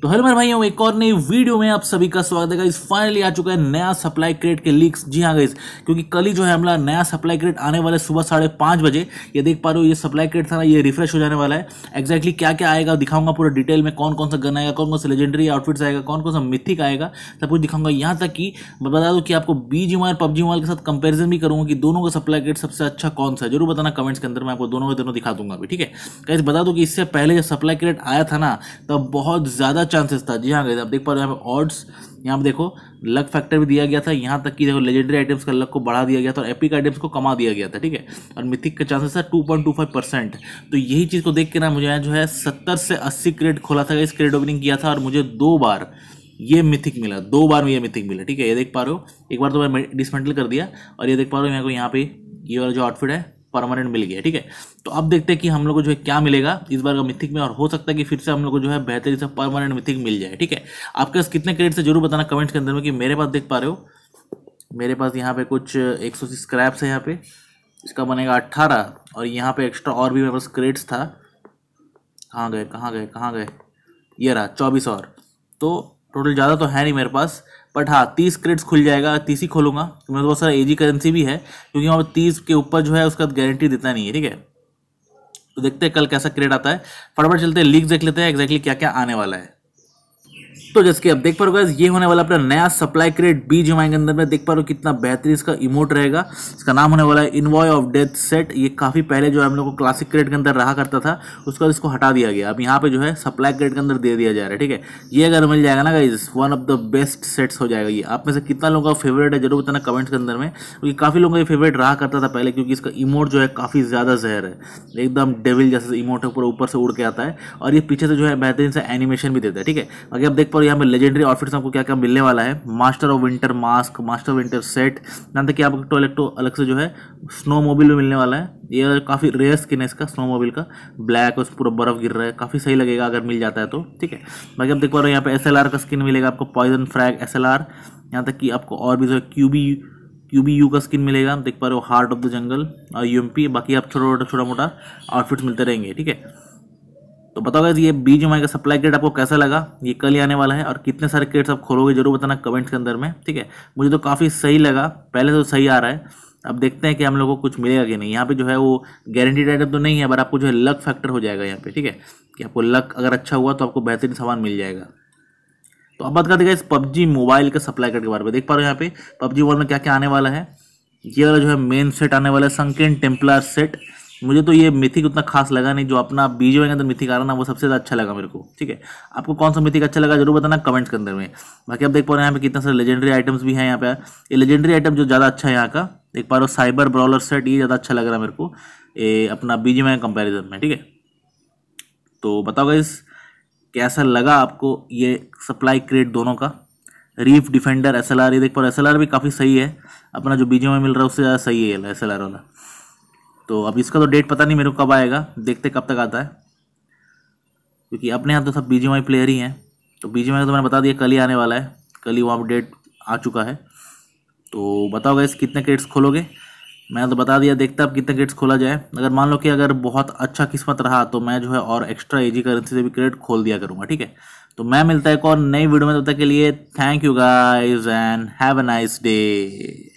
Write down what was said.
तो हेलो मेरे भाइयों एक और नई वीडियो में आप सभी का स्वागत है गाइस फाइनली आ चुका है नया सप्लाई क्रेट के लीक्स जी हाँ गाइस क्योंकि कल ही जो है हमारा नया सप्लाई क्रेट आने वाला है सुबह साढ़े पाँच बजे ये देख पा रहे हो ये सप्लाई क्रेट था ना ये रिफ्रेश हो जाने वाला है एक्जैक्टली क्या क्या आएगा दिखाऊंगा पूरा डिटेल में कौन कौन सा गन आएगा कौन कौन सा लेजेंडरी आउटफिट्स आएगा कौन कौन सा मिथिक आएगा सब कुछ दिखाऊंगा यहाँ तक कि बता दो कि आपको बी जी मार पबजी मोबाइल के साथ कंपेरिजन भी करूँगा कि दोनों का सप्लाई क्रेट सबसे अच्छा कौन सा जरूर बताना कमेंट्स के अंदर मैं आपको दोनों का दोनों दिखा दूंगा अभी ठीक है गाइस बता दो कि इससे पहले जब सप्लाई क्रेट आया था ना तब बहुत ज़्यादा ज़्यादा चांसेस था जी हाँ गए आप देख पा रहे हो यहाँ पर ऑड्स यहाँ पर देखो लक फैक्टर भी दिया गया था यहाँ तक कि देखो लेजेंडरी आइटम्स का लक को बढ़ा दिया गया था और एपिक आइटम्स को कमा दिया गया था ठीक है और मिथिक का चांसेस था two point two five percent तो यही चीज़ को देख के ना मुझे जो है सत्तर से अस्सी क्रेड खोला था इस क्रेड ओपनिंग किया था और मुझे दो बार ये मिथिक मिला दो बार में ये मिथिक मिला ठीक है ये देख पा रहे हो एक बार तो मैं डिसमेंटल कर दिया और ये देख पा रहे हो मेरे को यहाँ पे ये वाला जो आउटफिट है परमानेंट मिल गया ठीक है तो अब देखते हैं कि हम लोग को जो है क्या मिलेगा इस बार का मिथिक में और हो सकता है कि फिर से हम लोग को जो है बेहतरीन से परमानेंट मिथिक मिल जाए ठीक है आपके पास कितने क्रेडिट से जरूर बताना कमेंट्स के अंदर में कि मेरे पास देख पा रहे हो मेरे पास यहाँ पे कुछ एक सौ स्क्रैप्स है यहाँ पे इसका बनेगा अट्ठारह और यहाँ पे एक्स्ट्रा और भी मेरे पास क्रेड्स था कहाँ गए कहाँ गए कहाँ गए ये रहा चौबीस और तो टोटल ज़्यादा तो है नहीं मेरे पास बट हाँ तीस क्रेड्स खुल जाएगा तीस ही खोलूंगा क्योंकि मेरे बहुत सारा एजी करेंसी भी है क्योंकि वहाँ पर तीस के ऊपर जो है उसका गारंटी देता नहीं है ठीक है तो देखते हैं कल कैसा क्रेड आता है फटाफट चलते हैं लीक देख लेते हैं एग्जैक्टली क्या क्या आने वाला है तो जैसे कि आप देख पा रहे हो ये होने वाला अपना नया सप्लाई क्रेट बी जो आएंगे अंदर में देख पा रहे हो कितना बेहतरीन इसका इमोट रहेगा इसका नाम होने वाला है इन्वॉय ऑफ डेथ सेट ये काफ़ी पहले जो है हम लोग को क्लासिक क्रेट के अंदर रहा करता था उसके बाद इसको हटा दिया गया अब यहाँ पे जो है सप्लाई क्रेट के अंदर दे दिया जा रहा है ठीक है ये अगर मिल जाएगा ना guys one of the best sets हो जाएगा ये आप में से कितना लोगों का फेवरेट है जरूर बताना कमेंट्स के अंदर में क्योंकि काफ़ी लोगों का ये फेवरेट रहा करता था पहले क्योंकि इसका इमोट जो है काफ़ी ज़्यादा जहर है एकदम डेविल जैसे इमोट है पूरा ऊपर से उड़ के आता है और ये पीछे से जो है बेहतरीन सा एनिमेशन भी देता है ठीक है अगर आप देख पा यहाँ पे लेजेंडरी आउटफिट्स आपको क्या क्या मिलने वाला है master of winter mask master of winter set यहाँ तक कि आपको टोलेक्टो तो अलग से जो है स्नो मोबिल भी मिलने वाला है ये काफ़ी रेयर स्किन है इसका स्नो मोबिल का ब्लैक उस पूरा बर्फ गिर रहा है काफ़ी सही लगेगा अगर मिल जाता है तो ठीक है बाकी आप देख पा रहे हो यहाँ पे एस का स्किन मिलेगा आपको पॉइजन फ्रैग एस एल तक कि आपको और भी जो है क्यूबी क्यूबी यू का स्किन मिलेगा देख पा रहे हो हार्ट ऑफ द जंगल और यूएमपी बाकी आप छोटा छोटा छोटा मोटा आउटफिट्स मिलते रहेंगे ठीक है तो बताओ गाइज ये बीज माई का सप्लाई किट आपको कैसा लगा ये कल ही आने वाला है और कितने सारे किट्स आप खोलोगे जरूर बताना कमेंट्स के अंदर में ठीक है मुझे तो काफ़ी सही लगा पहले तो सही आ रहा है अब देखते हैं कि हम लोग को कुछ मिलेगा कि नहीं यहाँ पे जो है वो गारंटीड आइटम तो नहीं है बट आपको जो है लक फैक्टर हो जाएगा यहाँ पे ठीक है कि आपको लक अगर अच्छा हुआ तो आपको बेहतरीन सामान मिल जाएगा तो अब बात करते हैं इस पबजी मोबाइल के सप्लाई कार्ड के बारे में देख पा रहे हो यहाँ पे पबजी वर्ल्ड में क्या क्या आने वाला है ये वाला जो है मेन सेट आने वाला है संकेन टेम्पलर सेट मुझे तो ये मिथिक उतना खास लगा नहीं जो अपना बीजे वैंगन तो मिथिक आ रहा ना वो सबसे ज़्यादा अच्छा लगा मेरे को ठीक है आपको कौन सा मिथिक अच्छा लगा जरूर बताना कमेंट्स के अंदर में बाकी आप देख पा रहे हैं यहाँ पे कितने सारे लेजेंडरी आइटम्स भी हैं यहाँ पे ये लेजेंडरी आइटम जो ज़्यादा अच्छा है यहाँ का देख पा रहे हो साइबर ब्रॉलर सेट ये ज़्यादा अच्छा लग रहा है मेरे को ये अपना बीजे वैंगन कंपेरिजन में ठीक है तो बताओ इस कैसा लगा आपको ये सप्लाई क्रेट दोनों का रीफ डिफेंडर एस ये देख पा रहे एस भी काफ़ी सही है अपना जो बीजे में मिल रहा है उससे ज़्यादा सही है एस वाला तो अब इसका तो डेट पता नहीं मेरे को कब आएगा देखते कब तक आता है क्योंकि अपने यहाँ तो सब बी प्लेयर ही हैं तो बी तो मैंने बता दिया कल ही आने वाला है कल ही वहाँ पर डेट आ चुका है तो बताओ इस कितने क्रेट्स खोलोगे मैंने तो बता दिया देखते अब कितने क्रेट्स खोला जाए अगर मान लो कि अगर बहुत अच्छा किस्मत रहा तो मैं जो है और एक्स्ट्रा एजी करेंसी से भी क्रेड खोल दिया करूँगा ठीक है तो मैं मिलता है एक और नई वीडियो में तब तो तक के लिए thank you guys and have a nice day